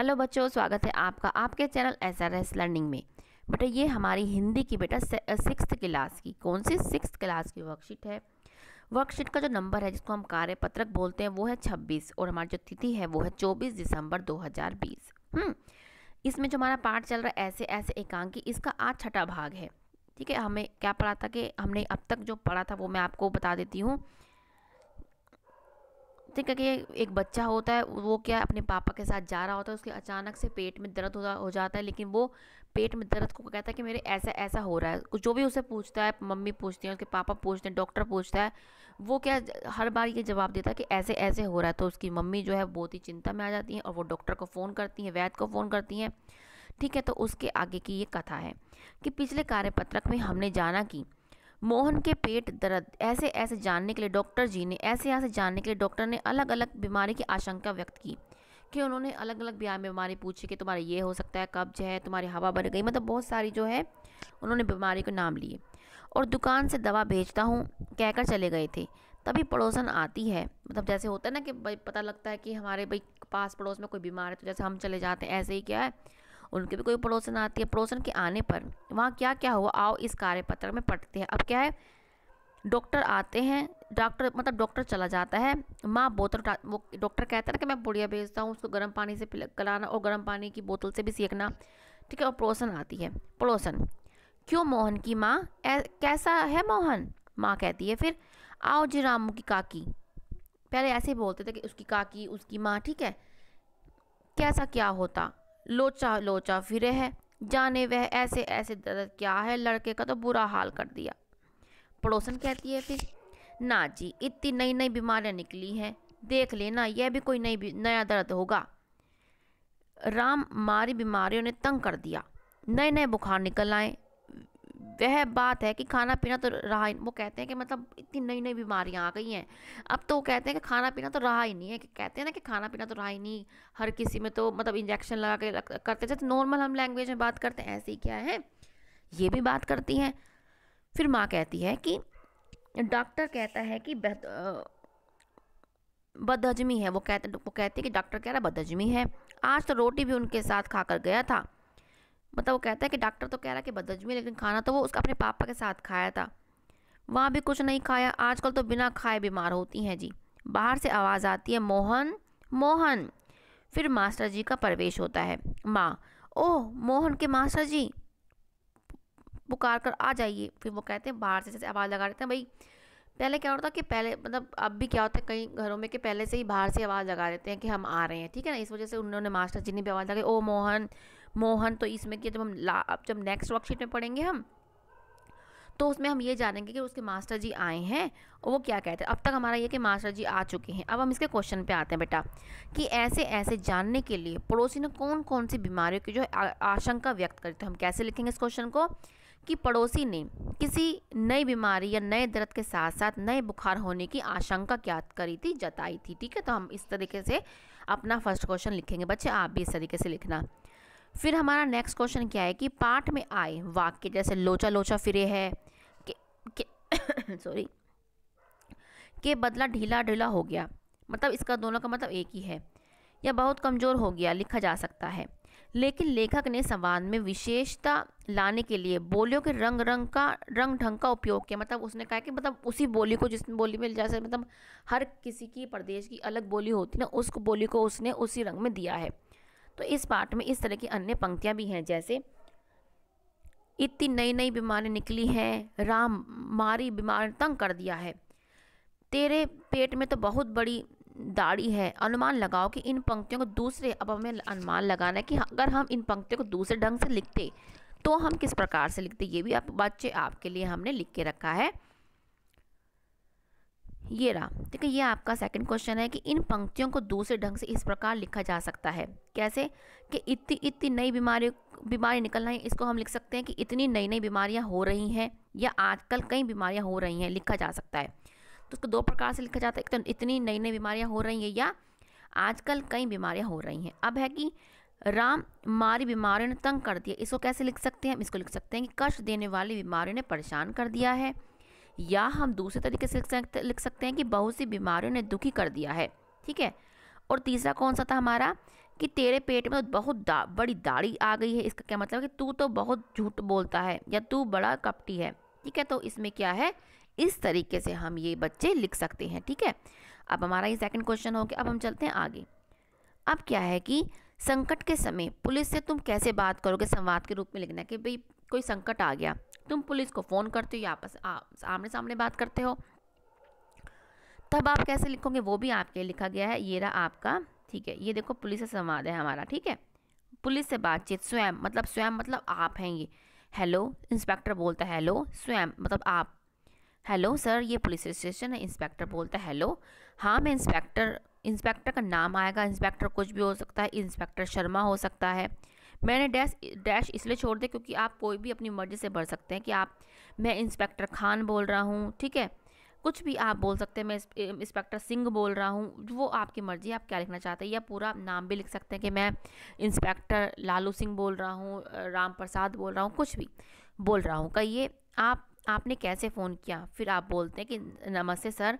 hello बच्चों स्वागत है आपका आपके channel S R S learning में बेटा ये हमारी हिंदी की बेटा सिक्स क्लास की कौन सी सिक्स क्लास की वर्कशीट है वर्कशीट का जो नंबर है जिसको हम कार्य पत्रक बोलते हैं वो है छब्बीस और हमारी जो तिथि है वो है चौबीस दिसंबर दो हज़ार बीस हम्म, इसमें जो हमारा पार्ट चल रहा है ऐसे ऐसे एकांक इसका आज छठा भाग है ठीक है हमें क्या पढ़ा था कि हमने अब तक जो पढ़ा था वो मैं आपको बता देती हूँ कहते हैं कि एक बच्चा होता है वो क्या अपने पापा के साथ जा रहा होता है उसके अचानक से पेट में दर्द हो जाता है लेकिन वो पेट में दर्द को कहता है कि मेरे ऐसा ऐसा हो रहा है जो भी उसे पूछता है मम्मी पूछती है उसके पापा पूछते हैं डॉक्टर पूछता है वो क्या हर बार ये जवाब देता है कि ऐसे ऐसे हो रहा है तो उसकी मम्मी जो है बहुत ही चिंता में आ जाती है और वो डॉक्टर को फ़ोन करती हैं वैद को फ़ोन करती हैं ठीक है तो उसके आगे की ये कथा है कि पिछले कार्यपत्रक में हमने जाना कि मोहन के पेट दर्द ऐसे ऐसे जानने के लिए डॉक्टर जी ने ऐसे ऐसे जानने के लिए डॉक्टर ने अलग अलग बीमारी की आशंका व्यक्त की कि उन्होंने अलग अलग बीमारी पूछी कि तुम्हारे ये हो सकता है कब्ज है तुम्हारी हवा बढ़ गई मतलब बहुत सारी जो है उन्होंने बीमारी को नाम लिए और दुकान से दवा भेजता हूँ कहकर चले गए थे तभी पड़ोसन आती है मतलब जैसे होता है ना कि भाई पता लगता है कि हमारे भाई पास पड़ोस में कोई बीमार है तो जैसे हम चले जाते हैं ऐसे ही क्या है उनके भी कोई पड़ोसन आती है पड़ोसन के आने पर वहाँ क्या क्या हुआ आओ इस कार्य पत्र में पढ़ते हैं अब क्या है डॉक्टर आते हैं डॉक्टर मतलब डॉक्टर चला जाता है माँ बोतल वो डॉक्टर कहता है ना कि मैं बुढ़िया भेजता हूँ उसको गर्म पानी से पिला कराना और गर्म पानी की बोतल से भी सेकना ठीक है और पड़ोसन आती है पड़ोसन क्यों मोहन की माँ कैसा है मोहन माँ कहती है फिर आओ जी रामू की काकी पहले ऐसे बोलते थे कि उसकी काकी उसकी माँ ठीक है कैसा क्या होता लोचा लोचा फिरे है जाने वह ऐसे ऐसे दर्द क्या है लड़के का तो बुरा हाल कर दिया पड़ोसन कहती है फिर ना जी इतनी नई नई बीमारियां निकली हैं देख लेना यह भी कोई नई नया दर्द होगा राम मारी बीमारियों ने तंग कर दिया नए नए बुखार निकल आए वह बात है कि खाना पीना तो रहा ही वो कहते हैं कि मतलब इतनी नई नई बीमारियां आ गई हैं अब तो वो कहते हैं कि खाना पीना तो रहा ही नहीं है कहते हैं ना कि खाना पीना तो रहा ही नहीं हर किसी में तो मतलब इंजेक्शन लगा के करते जैसे नॉर्मल तो हम लैंग्वेज में बात करते हैं ऐसे ही क्या है ये भी बात करती हैं फिर माँ कहती है कि डॉक्टर कहता है कि बदहजमी है वो कहते वो कहते हैं कि डॉक्टर कह रहा बदहजमी है आज तो रोटी भी उनके साथ खा कर गया था मतलब वो कहता है कि डॉक्टर तो कह रहा है कि बदजमी लेकिन खाना तो वो उसका अपने पापा के साथ खाया था वहाँ भी कुछ नहीं खाया आजकल तो बिना खाए बीमार होती हैं जी बाहर से आवाज़ आती है मोहन मोहन फिर मास्टर जी का प्रवेश होता है माँ ओह मोहन के मास्टर जी पुकार कर आ जाइए फिर वो कहते हैं बाहर से जैसे आवाज़ लगा देते हैं भाई पहले क्या होता कि पहले मतलब अब भी क्या होता है कई घरों में कि पहले से ही बाहर से आवाज़ लगा देते हैं कि हम आ रहे हैं ठीक है ना इस वजह से उन्होंने मास्टर जी ने भी आवाज़ लगाई ओ मोहन मोहन तो इसमें कि जब हम ला जब नेक्स्ट वर्कशीट में पढ़ेंगे हम तो उसमें हम ये जानेंगे कि उसके मास्टर जी आए हैं और वो क्या कहते हैं अब तक हमारा ये कि मास्टर जी आ चुके हैं अब हम इसके क्वेश्चन पे आते हैं बेटा कि ऐसे ऐसे जानने के लिए पड़ोसी ने कौन कौन सी बीमारियों की जो आशंका व्यक्त करी तो हम कैसे लिखेंगे इस क्वेश्चन को कि पड़ोसी ने किसी नई बीमारी या नए दर्द के साथ साथ नए बुखार होने की आशंका क्या करी थी जताई थी ठीक है तो हम इस तरीके से अपना फर्स्ट क्वेश्चन लिखेंगे बच्चे आप भी इस तरीके से लिखना फिर हमारा नेक्स्ट क्वेश्चन क्या है कि पाठ में आए वाक्य जैसे लोचा लोचा फिरे है के, के सॉरी के बदला ढीला ढीला हो गया मतलब इसका दोनों का मतलब एक ही है या बहुत कमज़ोर हो गया लिखा जा सकता है लेकिन लेखक ने संवाद में विशेषता लाने के लिए बोलियों के रंग रंग का रंग ढंग का उपयोग किया मतलब उसने कहा कि मतलब उसी बोली को जिस बोली में जैसे मतलब हर किसी की प्रदेश की अलग बोली होती है ना उस बोली को उसने उसी रंग में दिया है तो इस पाठ में इस तरह की अन्य पंक्तियाँ भी हैं जैसे इतनी नई नई बीमारी निकली हैं राम मारी बीमार तंग कर दिया है तेरे पेट में तो बहुत बड़ी दाढ़ी है अनुमान लगाओ कि इन पंक्तियों को दूसरे अब हमें अनुमान लगाना है कि अगर हम इन पंक्तियों को दूसरे ढंग से लिखते तो हम किस प्रकार से लिखते ये भी आप बच्चे आपके लिए हमने लिख के रखा है ये रहा ठीक है ये आपका सेकंड क्वेश्चन है कि इन पंक्तियों को दूसरे ढंग से इस प्रकार लिखा जा सकता है कैसे कि इतनी इतनी नई बीमारी बीमारी निकलना है इसको हम लिख सकते हैं कि इतनी नई नई बीमारियां हो रही हैं या आजकल कई बीमारियां हो रही हैं लिखा जा सकता है तो उसको दो प्रकार से लिखा जाता है एक तो इतनी नई नई बीमारियाँ हो रही हैं या आजकल कई बीमारियाँ हो रही हैं अब है कि राम मारी बीमारियों ने तंग कर दिया इसको कैसे लिख सकते हैं हम इसको लिख सकते हैं कि कष्ट देने वाली बीमारियों ने परेशान कर दिया है या हम दूसरे तरीके से लिख सकते हैं कि बहुत सी बीमारियों ने दुखी कर दिया है ठीक है और तीसरा कौन सा था हमारा कि तेरे पेट में तो बहुत दा, बड़ी दाढ़ी आ गई है इसका क्या मतलब है कि तू तो बहुत झूठ बोलता है या तू बड़ा कपटी है ठीक है तो इसमें क्या है इस तरीके से हम ये बच्चे लिख सकते हैं ठीक है अब हमारा ये सेकंड क्वेश्चन हो गया अब हम चलते हैं आगे अब क्या है कि संकट के समय पुलिस से तुम कैसे बात करोगे संवाद के रूप में लिखना है कि भाई कोई संकट आ गया तुम पुलिस को फ़ोन करते हो या आपस आमने सामने बात करते हो तब आप कैसे लिखोगे वो भी आपके लिखा गया है ये रहा आपका ठीक है ये देखो पुलिस से संवाद है हमारा ठीक है पुलिस से बातचीत स्वयं मतलब स्वयं मतलब आप हैं ये हेलो इंस्पेक्टर बोलता है हेलो स्वयं मतलब आप हेलो सर ये पुलिस स्टेशन है इंस्पेक्टर बोलता है हेलो हाँ मैं इंस्पेक्टर इंस्पेक्टर का नाम आएगा इंस्पेक्टर कुछ भी हो सकता है इंस्पेक्टर शर्मा हो सकता है मैंने डैश डैश इसलिए छोड़ दिया क्योंकि आप कोई भी अपनी मर्ज़ी से भर सकते हैं कि आप मैं इंस्पेक्टर खान बोल रहा हूँ ठीक है कुछ भी आप बोल सकते हैं मैं इंस्पेक्टर सिंह बोल रहा हूँ वो आपकी मर्ज़ी आप क्या लिखना चाहते हैं या पूरा नाम भी लिख सकते हैं कि मैं इंस्पेक्टर लालू सिंह बोल रहा हूँ राम प्रसाद बोल रहा हूँ कुछ भी बोल रहा हूँ कहिए आप आपने कैसे फ़ोन किया फिर आप बोलते हैं कि नमस्ते सर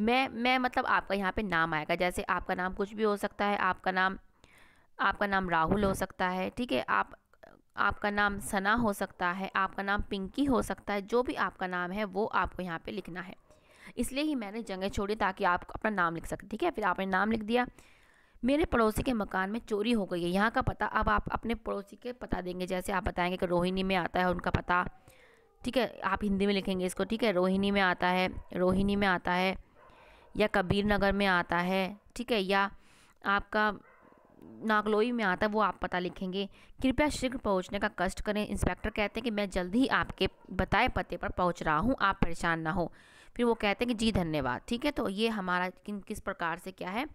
मैं मैं मतलब आपका यहाँ पे नाम आएगा जैसे आपका नाम कुछ भी हो सकता है आपका नाम आपका नाम राहुल हो सकता है ठीक है आप आपका नाम सना हो सकता है आपका नाम पिंकी हो सकता है जो भी आपका नाम है वो आपको यहाँ पे लिखना है इसलिए ही मैंने जगह छोड़ी ताकि आप अपना नाम लिख सकें ठीक है फिर आपने नाम लिख दिया मेरे पड़ोसी के मकान में चोरी हो गई है यहाँ का पता अब आप अपने पड़ोसी के पता देंगे जैसे आप बताएंगे कि रोहिणी में आता है उनका पता ठीक है आप हिंदी में लिखेंगे इसको ठीक है रोहिणी में आता है रोहिणी में आता है या कबीर नगर में आता है ठीक है या आपका नागलोई में आता है वो आप पता लिखेंगे कृपया शीघ्र पहुंचने का कष्ट करें इंस्पेक्टर कहते हैं कि मैं जल्द ही आपके बताए पते पर पहुंच रहा हूं आप परेशान ना हो फिर वो कहते हैं कि जी धन्यवाद ठीक है तो ये हमारा किन किस प्रकार से क्या है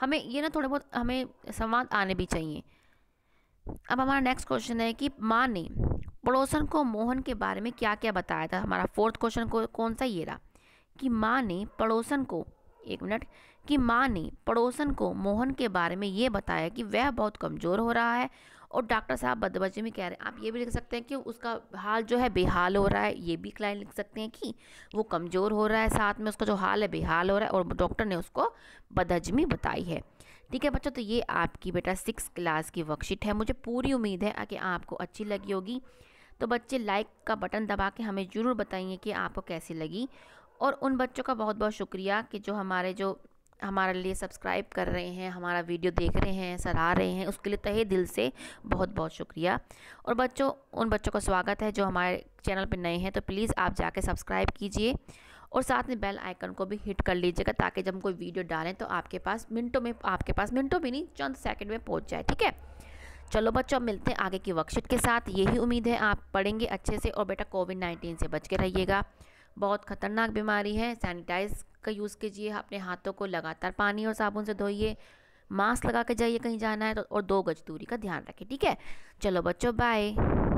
हमें ये ना थोड़े बहुत हमें संवाद आने भी चाहिए अब हमारा नेक्स्ट क्वेश्चन है कि माँ ने पड़ोसन को मोहन के बारे में क्या क्या बताया था हमारा फोर्थ क्वेश्चन को कौन सा ये रहा कि माँ ने पड़ोसन को एक मिनट कि माँ ने पड़ोसन को मोहन के बारे में ये बताया कि वह बहुत कमज़ोर हो रहा है और डॉक्टर साहब बदबजे में कह रहे हैं आप ये भी लिख सकते हैं कि उसका हाल जो है बेहाल हो रहा है ये भी क्लाइंट लिख सकते हैं कि वो कमज़ोर हो रहा है साथ में उसका जो हाल है बेहाल हो रहा है और डॉक्टर ने उसको बदहजमी बताई है ठीक है बच्चों तो ये आपकी बेटा सिक्स क्लास की वर्कशीट है मुझे पूरी उम्मीद है कि आपको अच्छी लगी होगी तो बच्चे लाइक का बटन दबा के हमें ज़रूर बताइए कि आपको कैसी लगी और उन बच्चों का बहुत बहुत शुक्रिया कि जो हमारे जो हमारे लिए सब्सक्राइब कर रहे हैं हमारा वीडियो देख रहे हैं सराह रहे हैं उसके लिए तहे दिल से बहुत बहुत शुक्रिया और बच्चों उन बच्चों का स्वागत है जो हमारे चैनल पर नए हैं तो प्लीज़ आप जाके सब्सक्राइब कीजिए और साथ में बेल आइकन को भी हिट कर लीजिएगा ताकि जब हम कोई वीडियो डालें तो आपके पास मिनटों में आपके पास मिनटों भी नहीं चंद सेकेंड में पहुँच जाए ठीक है चलो बच्चों अब मिलते हैं आगे की वर्कशीट के साथ यही उम्मीद है आप पढ़ेंगे अच्छे से और बेटा कोविड नाइन्टीन से बच के रहिएगा बहुत ख़तरनाक बीमारी है सैनिटाइज का यूज़ कीजिए अपने हाथों को लगातार पानी और साबुन से धोइए मास्क लगा के जाइए कहीं जाना है तो और दो गज दूरी का ध्यान रखें ठीक है चलो बच्चों बाय